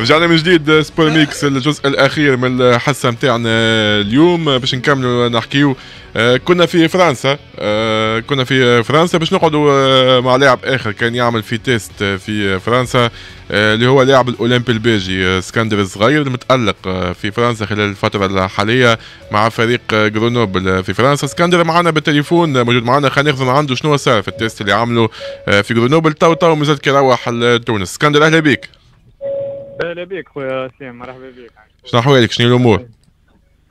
رجعنا من جديد سبور آه، ميكس الجزء الاخير من الحصه نتاعنا اليوم آه، باش نكملوا آه، نحكيو كنا في فرنسا كنا في فرنسا باش نقعدوا مع لاعب اخر كان يعمل في تيست في فرنسا اللي هو لاعب الاولمبي البيجي اسكندر الصغير المتالق في فرنسا خلال الفتره الحاليه مع فريق جرونوبل في فرنسا اسكندر معنا بالتليفون موجود معنا خلينا ناخذ من عنده شنو صار في التيست اللي عمله في جرونوبل تو تو مازال كيروح لتونس اسكندر اهلا بك اهلا بك خويا سليم مرحبا بك شنو احوالك شنو الامور؟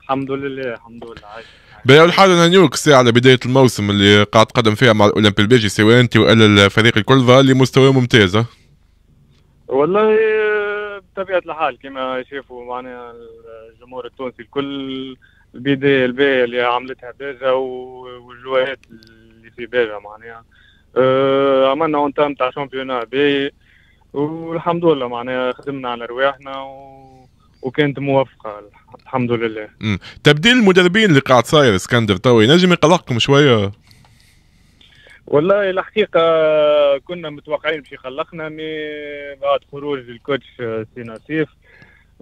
الحمد لله الحمد لله عايش بيا الحال انا نيوك الساعه على بدايه الموسم اللي قاعد تقدم فيها مع الاولمبي البيجي سواء انت والا الفريق الكل ظهر لي مستوى ممتاز والله بطبيعه الحال كما شافوا معنا الجمهور التونسي الكل البدايه الباهيه اللي عملتها باجا والجوهات اللي في باجا معناها عملنا أه، اون تاع شامبيونا باهي والحمد لله معناها خدمنا على رواحنا و... وكانت موفقه الحمد لله مم. تبديل المدربين اللي قاعد صاير اسكندر تو ينجم يقلقكم شويه والله الحقيقة كنا متوقعين باش يخلقنا مي بعد خروج الكوتش آه، سي نصيف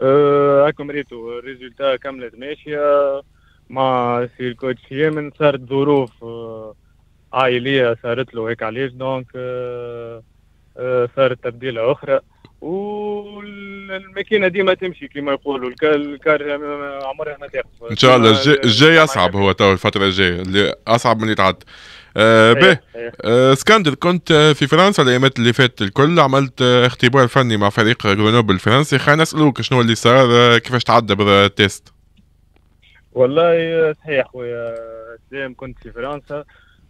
آه، هاكم أه ريتو الريزولتا كملت ماشية مع سي الكوتش يمن صارت ظروف آه، عائلية صارت له هيك علاش دونك أه آه، صارت تبديله اخرى والماكينه ديما تمشي كما يقولوا الكار عمرها ما تقف ان شاء الله الجاي, اصعب هو تو الفتره الجايه اللي اصعب من اللي تعدى آه اسكندر أيوة، أيوة. آه كنت آه، في فرنسا الايامات اللي فاتت الكل عملت آه، اختبار فني مع فريق غرونوبل الفرنسي خلينا نسالوك شنو اللي صار كيفاش تعدى بالتيست والله صحيح خويا سلام كنت في فرنسا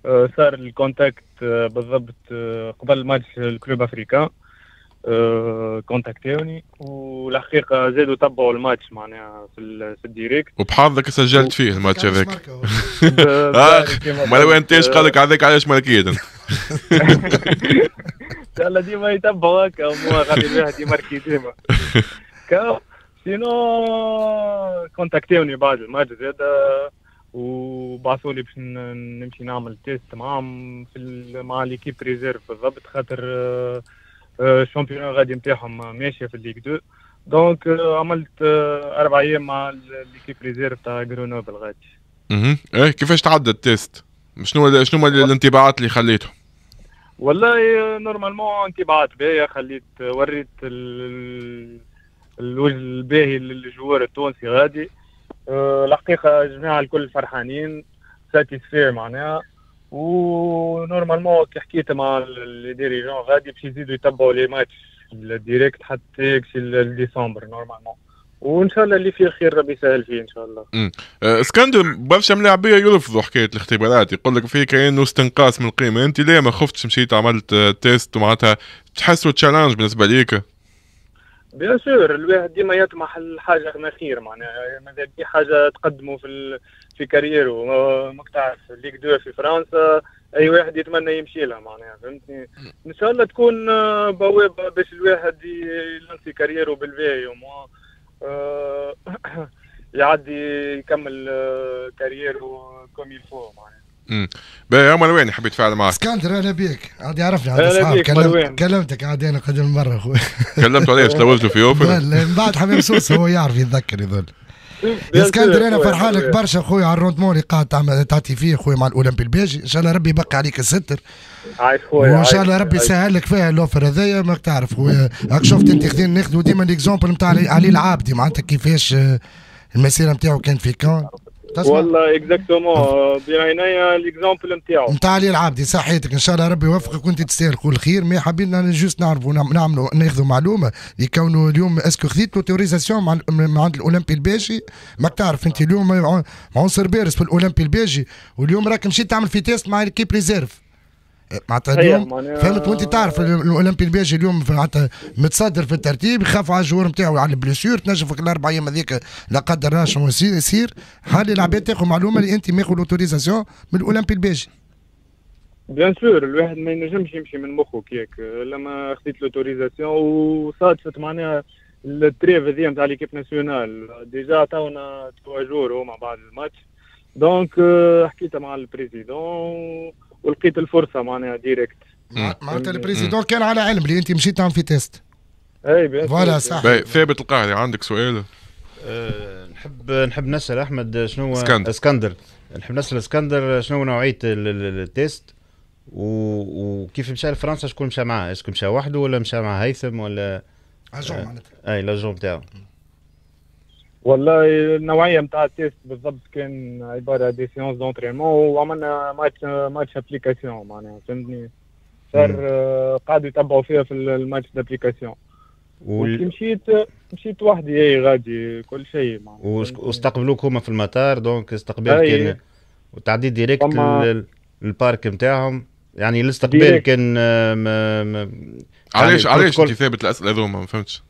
آه، صار الكونتاكت آه، بالضبط آه، قبل ماتش الكلوب افريكان كونتاكتوني والحقيقه زادوا تبعوا الماتش معناها في, الديريكت وبحظك سجلت فيه الماتش هذاك ما لو انتاش قال لك هذاك علاش ملكيه ان شاء الله ديما يتبعوا هكا هما غادي بها ماركي ديما سينو كونتاكتوني بعد الماتش زاد وبعثوا لي باش نمشي نعمل تيست معاهم في مع ليكيب ريزيرف بالضبط خاطر الشامبيون آه، آه، غادي نتاعهم ماشيه في الليغ 2 دونك عملت آه، اربع ايام مع ليكيب ريزيرف تاع غرونوبل غادي اها ايه كيفاش تعدى التيست شنو شنو الانطباعات اللي خليتهم والله نورمالمون انطباعات باهيه خليت وريت الوجه الباهي للجوار التونسي غادي الحقيقه الجماعه الكل فرحانين ساتيسفي معناها ونورمالمون كي حكيت مع لي ديريجون غادي باش يزيدوا يتبعوا لي ماتش ديريكت حتى ديسمبر نورمالمون وان شاء الله اللي فيه خير ربي يسهل فيه ان شاء الله. امم اسكندر برشا ملاعبيه يرفضوا حكايه الاختبارات يقول لك في كانه استنقاص من القيمه انت ليه ما خفتش مشيت عملت تيست ومعناتها تحسوا تشالنج بالنسبه ليك؟ بيان سور الواحد ديما يطمح لحاجه ما خير معناها ماذا بي حاجه تقدمه في ال... في كاريرو ما تعرف ليك دو في فرنسا اي واحد يتمنى يمشي لها معناها فهمتني ان شاء الله تكون آه، بوابه باش الواحد ينسي كاريرو و... يعدي يكمل آه، كاريرو كوم يلفو معناها امم يا مروان حبيت فعل معك اسكندر انا بيك عاد يعرفني عاد اصحاب كلم... كلمتك عاد انا قدم مره اخوي كلمته عليه استوزته في اوفر من بعد حبيب سوس هو يعرف يتذكر يظل يا اسكندر انا فرحان لك برشا اخوي على الروندمون اللي قاعد تعطي فيه اخوي مع الاولمبي البيجي ان شاء الله ربي يبقى عليك الستر عايش خويا وان شاء الله ربي يسهل لك فيها الاوفر هذايا ماك تعرف خويا راك شفت انت خذين ناخذوا ديما ليكزومبل نتاع علي العابدي معناتها كيفاش آه، المسيره نتاعو كانت في كان تسمع والله اكزاكتومون بعينيا ليكزامبل نتاعو نتاع علي العابدي صح حياتك ان شاء الله ربي يوفقك وانت تستاهل كل خير مي حابين جوست نعرفوا نعم- نعملوا ناخذوا معلومه لكونه اليوم اسكو خذيت لوتوريزاسيون مع من عند الاولمبي الباجي ما تعرف انت اليوم عنصر بارز في الاولمبي الباجي واليوم راك مشيت تعمل في تيست مع الكيب ريزيرف إيه، معناتها اليوم فهمت وانت تعرف الاولمبي الباجي اليوم معناتها متصدر في الترتيب يخاف على الجوار نتاعو على البليسيور تنجم في الاربع ايام هذيك لا قدر الله شنو يصير حالي العباد تاخذ معلومه اللي انت ماخذ لوتوريزاسيون من الاولمبي الباجي بيان سور الواحد ما ينجمش يمشي من مخه كيك لما خديت لوتوريزاسيون وصادفت معناها التريف هذيا نتاع ليكيب ناسيونال ديجا تونا توا جور هما بعد الماتش دونك آه، حكيت مع البريزيدون ولقيت الفرصه معناها ديريكت معناتها البريزيدون كان على علم اللي انت مشيت تعمل في تيست اي فوالا صح ثابت القاعده عندك سؤال أه نحب نحب نسال احمد شنو اسكندر, اسكندر. نحب نسال اسكندر شنو هو نوعيه التيست وكيف مشى لفرنسا شكون مشى معاه اسكو مشى وحده ولا مشى مع هيثم ولا اجون أه، معناتها اي لاجون تاعو والله النوعيه نتاع التيست بالضبط كان عباره دي سيونس دونترينمون وعملنا ماتش ماتش ابليكاسيون معناها فهمتني صار آه، قاعد يتبعوا فيها في الماتش دابليكاسيون ومشيت مشيت مشيت وحدي اي غادي كل شيء واستقبلوك هما في المطار دونك استقبال كان وتعديل ديريكت للبارك نتاعهم يعني الاستقبال كان آه، علاش يعني علاش انت ثابت الاسئله هذوما ما فهمتش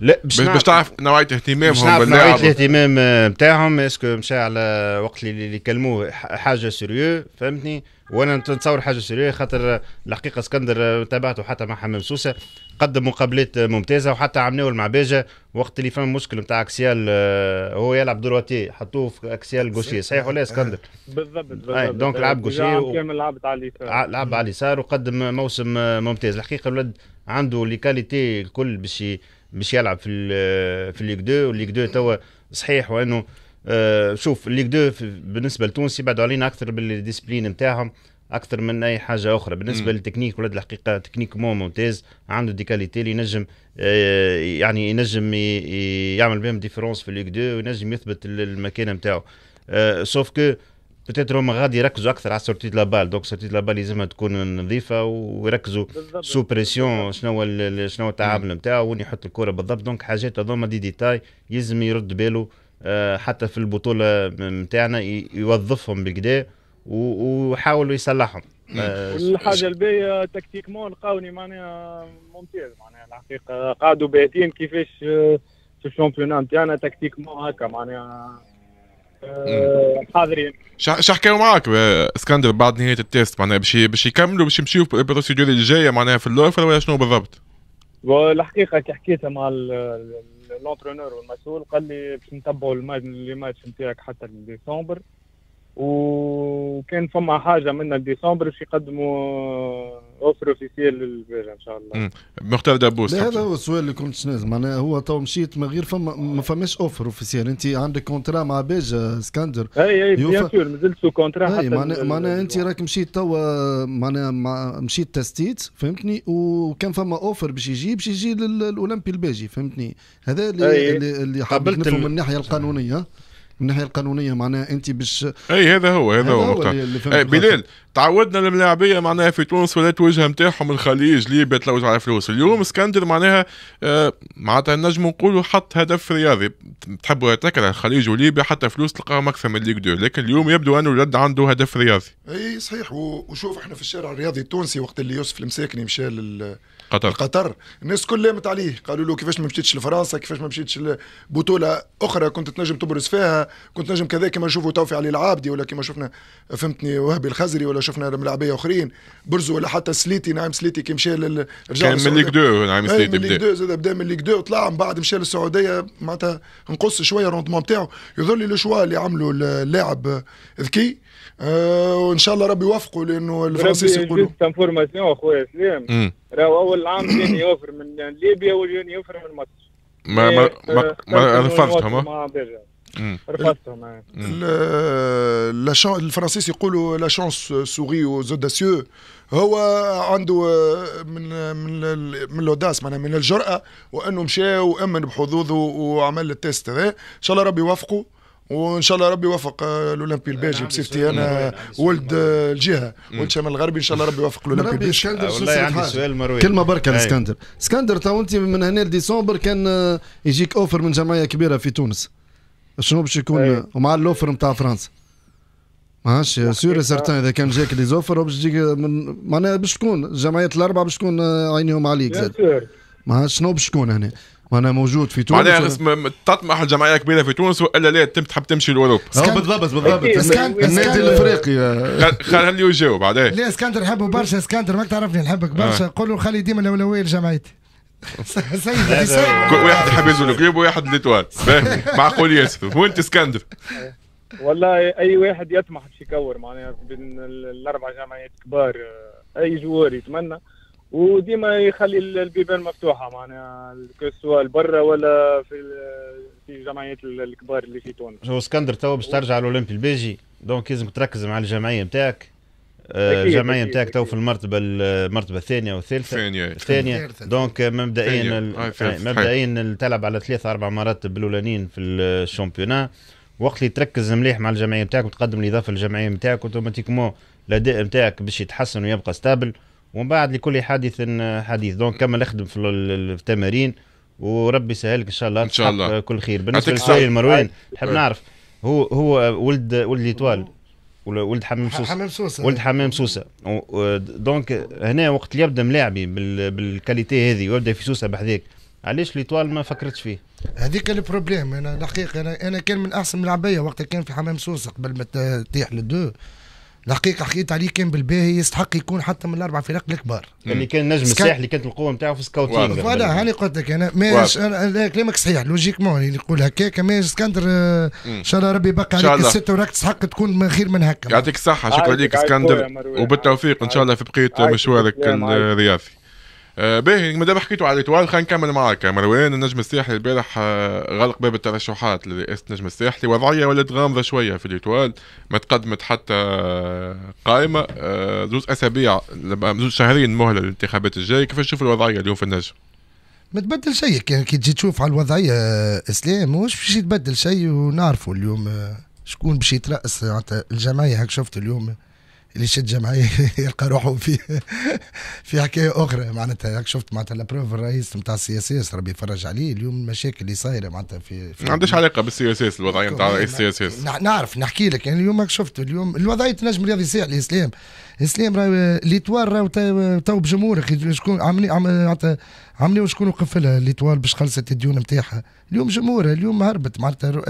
لا باش باش تعرف نوعيه اهتمامهم نعرف نوعيه الاهتمام نتاعهم آه، اسكو مشى على وقت اللي كلموه حاجه سيريو فهمتني وانا نتصور حاجه شريره خاطر الحقيقه اسكندر تابعته حتى مع حمام سوسه قدم مقابلات ممتازه وحتى عملناه مع باجه وقت اللي فهم مشكل نتاع اكسيال آه، هو يلعب درواتي حطوه في اكسيال جوشي صحيح ولا اسكندر؟ بالضبط بالضبط دونك يعني لعب جوشي و... كامل لعبت على اليسار لعب على اليسار وقدم موسم آه، ممتاز الحقيقه الولد عنده لي كاليتي الكل باش باش يلعب في آه، في ليغ 2 والليغ 2 توا صحيح وانه آه، شوف ليغ دو بالنسبه لتونسي بعد علينا اكثر بالديسبلين نتاعهم اكثر من اي حاجه اخرى بالنسبه مم. للتكنيك ولاد الحقيقه تكنيك مو ممتاز عنده دي كاليتي اللي ينجم آه، يعني ينجم يعمل بهم ديفيرونس في ليغ دو وينجم يثبت المكانه نتاعو سوف كو بتيتر هما غادي يركزوا اكثر على سورتي لا بال دونك سورتي لا بال لازمها تكون نظيفه ويركزوا سو بريسيون شنو هو شنو التعامل نتاعو وين يحط الكره بالضبط دونك حاجات هذوما دي ديتاي لازم يرد باله آه، حتى في البطوله نتاعنا يوظفهم بكدا ويحاولوا يصلحهم الحاجه آه، الباهيه تكتيكمون لقاوني معناها ممتاز معناها الحقيقه قعدوا باهتين كيفاش آه، في الشامبيونان نتاعنا تكتيكمون هكا معناها حاضرين شو حكاو معاك اسكندر بعد نهايه التيست معناها باش باش يكملوا باش يمشيو البروسيدور الجايه معناها في اللوفر ولا شنو بالضبط؟ الحقيقه كي حكيتها مع لونترونور والمسؤول قال لي باش نتبعوا لي ماتش نتاعك حتى لديسمبر وكان فما حاجه من ديسمبر باش يقدموا اوفر اوفيسيال للبيجا ان شاء الله مختار دابوس هذا هو السؤال اللي كنت نازل معناها هو تو مشيت من غير فما ما فماش اوفر اوفيسيال انت عندك كونترا مع بيجا اسكندر آه، اي اي بيان سور مازلت سو كونترا حتى معناها معناها انت راك مشيت توا معناها مشيت تستيت فهمتني وكان فما اوفر باش يجي باش يجي للاولمبي الباجي فهمتني هذا اللي اللي حبيت نفهم من الناحيه القانونيه من الناحيه القانونيه معناها انت باش اي هذا هو هذا, هو, هو أي بلال تعودنا الملاعبيه معناها في تونس ولات توجه نتاعهم الخليج ليبيا تلوج على فلوس اليوم اسكندر معناها آه، معناتها نجم نقولوا حط هدف رياضي تحب ولا تكره الخليج وليبيا حتى فلوس تلقاهم اكثر من ليغ لكن اليوم يبدو انه الولد عنده هدف رياضي اي صحيح وشوف احنا في الشارع الرياضي التونسي وقت اللي يوسف المساكني مشى لل قطر قطر الناس كل لامت عليه قالوا له كيفاش ما مشيتش لفرنسا كيفاش ما مشيتش لبطوله اخرى كنت تنجم تبرز فيها كنت نجم كذا كما نشوفوا توفي علي العابدي ولا كما شفنا فهمتني وهبي الخزري ولا شفنا ملاعبيه اخرين برزوا ولا حتى سليتي نعم سليتي كي مشى لل... كان من ليك دو نعم سليتي بدا من دو زاد بدا من ليك دو وطلع من بعد مشى للسعوديه معناتها نقص شويه الروندمون بتاعه يظل لي لو شوا اللي عمله اللاعب ذكي آه، وان شاء الله ربي يوفقه لانه الفرنسيس يقولوا ربي فورماسيون اخويا سلام راهو اول عام جاني يوفر من ليبيا وجاني يوفر من مصر ما ما إيه، ما, ما رفضتهم رفضتهم آه. آه، لا الفرنسيس يقولوا لا شونس سوغي وزوداسيو هو عنده من من من الوداس معناها من الجرأه وانه مشى وامن بحظوظه وعمل التيست هذا ان شاء الله ربي يوفقه وان شاء الله ربي يوفق آه، الاولمبي الباجي بصفتي انا ولد آه، الجهه ولد شمال الغربي ان شاء الله ربي يوفق الاولمبي الباجي اسكندر والله عندي سؤال مروي كلمه بركه لاسكندر اسكندر تو انت من هنا لديسمبر كان آه، يجيك اوفر من جمعيه كبيره في تونس شنو باش يكون ومع الاوفر نتاع فرنسا ماشي سور سارتان اذا كان جاك لي زوفر باش تجيك من معناها باش تكون الجمعيات الاربعه باش تكون عينيهم عليك زاد ماشي شنو باش تكون هنا وانا موجود في تونس معناها اسم تطمح الجمعيه كبيره في تونس والا لا تم تحب تمشي لاوروبا بالضبط بالضبط النادي الافريقي خلي يجاوب بعدين لا اسكندر نحبه برشا اسكندر ما تعرفني نحبك برشا قول له خلي ديما الاولويه لجمعيتي سيد كل واحد يحب يزول القريب وواحد لتوال معقول ياسر وانت اسكندر والله اي واحد يطمح باش يكور معناها بين الاربع جمعيات كبار آه، اي جوار يتمنى وديما يخلي البيبان مفتوحه معناها سواء برا ولا في في الجمعيات الكبار اللي في تونس. هو اسكندر تو باش ترجع الاولمبي البيجي دونك لازم تركز مع الجمعيه نتاعك آه، الجمعيه نتاعك تو في المرتبه المرتبه الثانيه والثالثه الثانيه الثانيه دونك مبدئيا آه، مبدئيا تلعب على ثلاث اربع مراتب الاولانيين في الشامبيونا وقت اللي تركز مليح مع الجمعيه نتاعك وتقدم الاضافه للجمعيه نتاعك اوتوماتيكمون الاداء نتاعك باش يتحسن ويبقى ستابل ومن بعد لكل حادث حديث دونك كمل اخدم في التمارين وربي يسهل لك ان شاء الله ان شاء الله كل خير بالنسبه لسؤال مروان نحب نعرف هو هو ولد ولد ايطوال ولد حمام سوسه حمام سوسه ولد حمام سوسه دونك هنا وقت اللي يبدا ملاعبي بالكاليتي هذه ويبدا في سوسه بحذاك علاش ليطوال ما فكرتش فيه؟ هذيك البروبليم انا الحقيقه انا انا كان من احسن ملاعبيه وقت كان في حمام سوسه قبل ما تطيح للدو الحقيقه حكيت عليه كان بالباهي يستحق يكون حتى من الاربع فرق الكبار اللي يعني كان نجم سكا... الساحلي كانت القوه نتاعو في سكاوتينغ فوالا هاني قلت لك انا ماش أنا كلامك صحيح لوجيك مون اللي نقول هكاك ماش اسكندر آه، ان شاء الله ربي يبقى عليك السته وراك تستحق تكون من خير من هكا يعطيك الصحه شكرا لك اسكندر وبالتوفيق ان شاء الله في بقيه مشوارك الرياضي آه باهي يعني ما دام حكيتوا على الاتوال خلينا نكمل معاك مروان النجم الساحلي البارح آه، غلق باب الترشحات لرئاسه النجم الساحلي وضعيه ولات غامضه شويه في الاتوال ما تقدمت حتى آه، قائمه آه زوز اسابيع زوز شهرين مهله للانتخابات الجايه كيفاش تشوف الوضعيه اليوم في النجم؟ ما تبدل شيء كان يعني كي تجي تشوف على الوضعيه آه، اسلام مش باش يتبدل شيء ونعرفوا اليوم شكون باش يترأس الجمعيه هاك شفت اليوم اللي شد جمعية يلقى روحه في في حكايه اخرى معناتها هاك شفت معناتها لابروف الرئيس نتاع السي اس اس ربي يفرج عليه اليوم المشاكل اللي صايره معناتها في, ما عندهاش علاقه بالسي اس اس الوضعيه نتاع رئيس السي اس اس نعرف نحكي لك يعني اليوم شفت اليوم الوضعيه تنجم رياضي ساعه الاسلام الاسلام راهو ليتوال راهو تو بجمهورك شكون عاملين عاملين شكون وقف لها ليتوال باش خلصت الديون نتاعها اليوم جمهورها اليوم هربت معناتها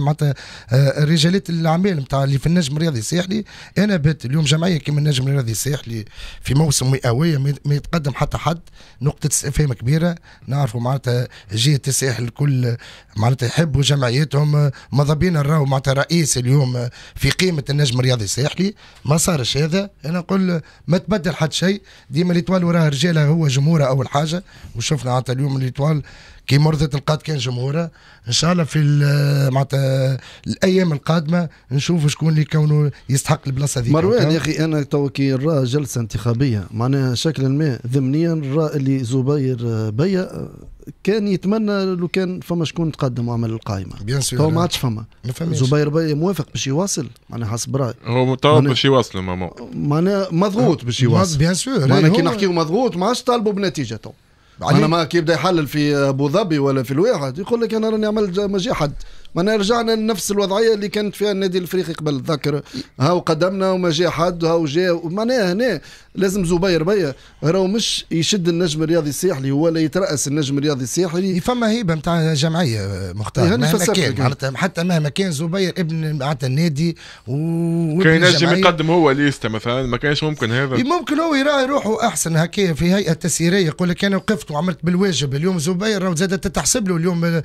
معناتها آه، رجالات الاعمال نتاع اللي في النجم الرياضي الساحلي انا بات اليوم جمعيه كيما النجم الرياضي الساحلي في موسم مئويه ما يتقدم حتى حد نقطه استفهام كبيره نعرفوا معناتها جهه الساحل الكل معناتها يحبوا جمعيتهم ماذا بينا نراو معناتها رئيس اليوم في قيمه النجم الرياضي الساحلي ما صارش هذا انا نقول ما تبدل حد شيء ديما ليطوال وراه رجاله هو جمهوره اول حاجه وشفنا حتى اليوم ليطوال كي مرضت القاد كان جمهورها ان شاء الله في معناتها الايام القادمه نشوف شكون اللي كونه يستحق البلاصه هذيك مروان يا اخي انا تو كي نرى جلسه انتخابيه معناها شكلا ما ضمنيا نرى اللي زبير آه، بيا آه، كان يتمنى لو كان فما شكون تقدم وعمل القائمه بيان سور تو ما عادش فما زبير بيا موافق باش يواصل معناها حسب راي هو تو باش يواصل ماما معناها مضغوط باش يواصل بيان سور معناها كي نحكيو مضغوط ما عادش طالبوا بنتيجه تو انا ما كي يبدا يحلل في ابو ظبي ولا في الواحد يقول لك انا راني عملت ما جا حد ما رجعنا لنفس الوضعيه اللي كانت فيها النادي الافريقي قبل ذكر هاو قدمنا وما جا حد هاو جا معناها هنا لازم زبير بيا راهو مش يشد النجم الرياضي الساحلي هو لا يتراس النجم الرياضي الساحلي فما هيبه نتاع جمعيه آه، مختار مهما كان حتى مهما كان زبير ابن معناتها النادي و كان ينجم يقدم هو ليستا مثلا ما كانش ممكن هذا ممكن هو يراه روحه احسن هكا في هيئه تسييريه يقول لك انا وقفت وعملت بالواجب اليوم زبير راهو زاد تتحسب له اليوم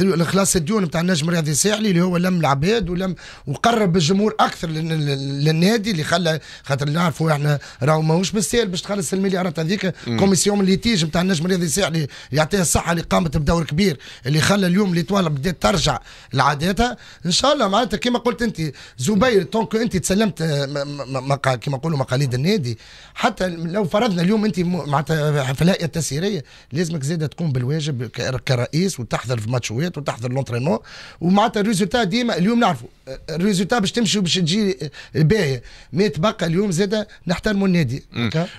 الخلاص الديون نتاع النجم الرياضي الساحلي اللي هو لم العباد ولم وقرب الجمهور اكثر للنادي اللي خلى خاطر نعرفوا احنا راهو ماهوش بالسهل باش تخلص المليارات هذيك كوميسيون من ليتيج نتاع النجم رياضي الساحلي يعطيها الصحه اللي قامت بدور كبير اللي خلى اليوم ليطوال بدات ترجع لعاداتها ان شاء الله معناتها كما قلت انت زبير طونك انت تسلمت كما آه، نقولوا مقاليد النادي حتى لو فرضنا اليوم انت معناتها في الهيئه التسييريه لازمك زاده تقوم بالواجب كرئيس وتحضر في ماتشوات وتحضر لونترينمون ومعناتها الريزولتا ديما اليوم نعرفوا آه، الريزولتا باش تمشي وباش تجي آه، باهيه ما تبقى اليوم زاده نحترموا النادي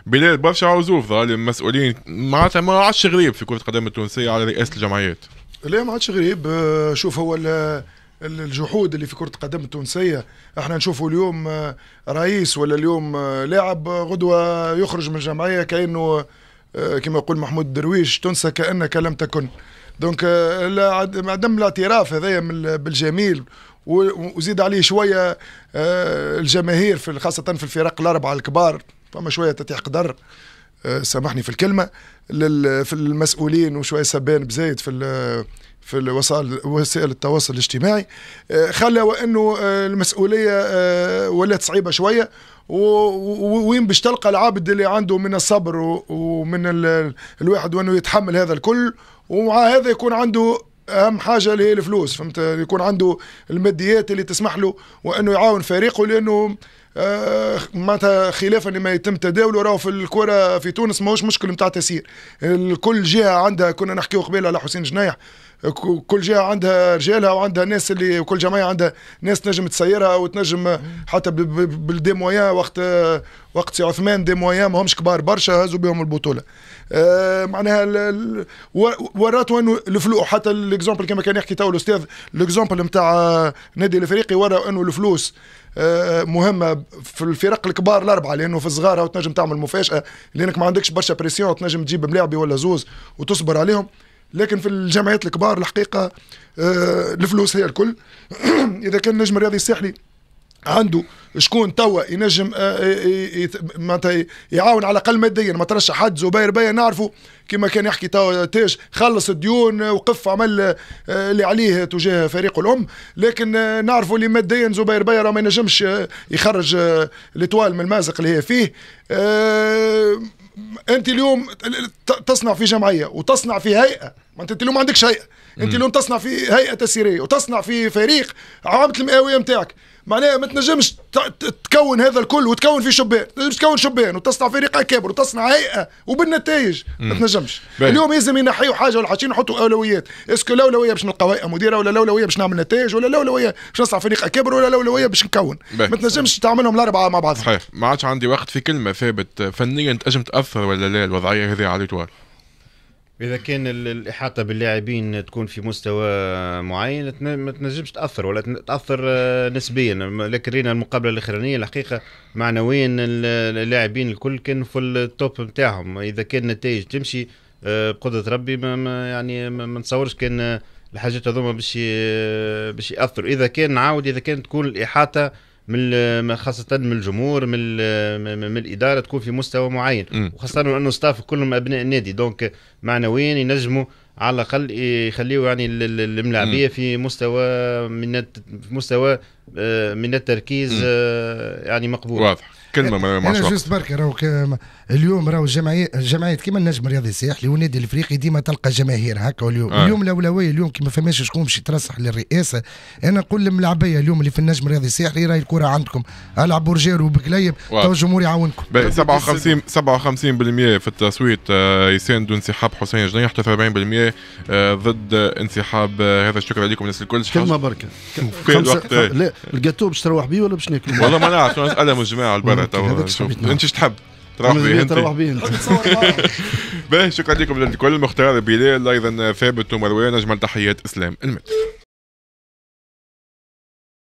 بلال برشا عزوف ظهر المسؤولين معناتها ما عادش غريب في كره القدم التونسيه على رئاسه الجمعيات لا ما عادش غريب آه، شوف هو الجحود اللي في كره القدم التونسيه احنا نشوفوا اليوم آه، رئيس ولا اليوم آه، لاعب غدوه يخرج من الجمعيه كانه كما يقول محمود درويش تنسى كانك لم تكن دونك عدم الاعتراف هذايا بالجميل وزيد عليه شويه الجماهير في خاصه في الفرق الاربعه الكبار فما شويه تتيح قدر آه، سامحني في الكلمه في المسؤولين وشويه سبان بزايد في في الوسائل وسائل التواصل الاجتماعي آه، خلى وانه آه، المسؤوليه ولات صعيبه شويه وين باش تلقى العبد اللي عنده من الصبر ومن الواحد وانه يتحمل هذا الكل ومع هذا يكون عنده اهم حاجه اللي هي الفلوس فهمت يكون عنده الماديات اللي تسمح له وانه يعاون فريقه لانه آه، معناتها خلافا لما يتم تداوله راهو في الكره في تونس ماهوش مشكل نتاع تسيير الكل جهه عندها كنا نحكيو قبيله على حسين جنايح كل جهه عندها رجالها وعندها ناس اللي وكل جمعيه عندها ناس تنجم تسيرها وتنجم حتى بالدي مويان وقت وقت سي عثمان دي مويان ماهمش كبار برشا هزوا بهم البطوله آه معناها وراتوا انه الفلوس حتى الاكزومبل كما كان يحكي تو الاستاذ الاكزومبل نتاع نادي الافريقي ورا انه الفلوس مهمه في الفرق الكبار الاربعه لانه في الصغار تنجم تعمل مفاجاه لانك ما عندكش برشا بريسيون تنجم تجيب ملاعبي ولا زوز وتصبر عليهم لكن في الجمعيات الكبار الحقيقه آه، الفلوس هي الكل اذا كان النجم الرياضي الساحلي عنده شكون توا ينجم آه، آه، آه، معناتها يعاون على الاقل ماديا ما ترشح حد زبير بيا نعرفه كما كان يحكي توا تاج خلص الديون وقف عمل اللي عليه تجاه فريق الام لكن نعرفوا اللي ماديا زبير بيا ما ينجمش يخرج الاطوال من المازق اللي هي فيه انت اليوم تصنع في جمعيه وتصنع في هيئه ما انت اليوم ما عندكش هيئه انت اليوم تصنع في هيئه تسييريه وتصنع في فريق عامه المئويه نتاعك معناها ما تنجمش تكون هذا الكل وتكون في شبان تنجمش تكون شبان وتصنع فريق اكابر وتصنع هيئه وبالنتائج ما تنجمش اليوم لازم ينحيوا حاجه ولا حاجتين يحطوا اولويات اسكو الاولويه باش نلقى هيئه مديره ولا الاولويه باش نعمل نتائج ولا الاولويه باش نصنع فريق اكابر ولا الاولويه باش نكون ما تنجمش تعملهم الاربعه مع بعض صحيح ما عادش عندي وقت في كلمه ثابت فنيا تنجم تاثر ولا لا الوضعيه هذه على طول اذا كان الاحاطه باللاعبين تكون في مستوى معين ما تنجمش تاثر ولا تاثر آه، نسبيا لكن رينا المقابله الاخرانيه الحقيقه معنويا اللاعبين الكل كانوا في التوب نتاعهم اذا كان النتائج تمشي آه، بقدره ربي ما يعني ما نتصورش كان الحاجات هذوما باش باش ياثروا اذا كان نعاود اذا كان تكون الاحاطه من خاصة من الجمهور من من الإدارة تكون في مستوى معين وخاصة أنه ستاف كلهم أبناء النادي دونك معنويا ينجموا على الاقل يخليوا يعني الملاعبيه في مستوى من مستوى آه، من التركيز آه، يعني مقبول واضح كلمه ما انا جوست برك راهو اليوم راهو الجمعيه الجمعيات كيما النجم الرياضي الساحلي والنادي الافريقي ديما تلقى جماهير هكا اليوم آه. اليوم الاولويه اليوم كيما فماش شكون باش يترسح للرئاسه انا نقول للعبيه اليوم اللي في النجم الرياضي الساحلي راهي الكره عندكم العبوا رجال وبقليب تو الجمهور يعاونكم 57 57% في التصويت آه، يساندوا انسحاب حسين جنيح 43% آه، ضد انسحاب آه، هذا الشكر عليكم الناس الكل كلمه بركه في الوقت لا الجاتو باش تروح بيه ولا باش ناكل والله ما نعرف نسالهم الجماعه البارح انا توا انت تحب تروح بيه انت تروح بيه انت باهي شكرا لكم للكل مختار بلال ايضا ثابت ومروان اجمل تحيات اسلام المتر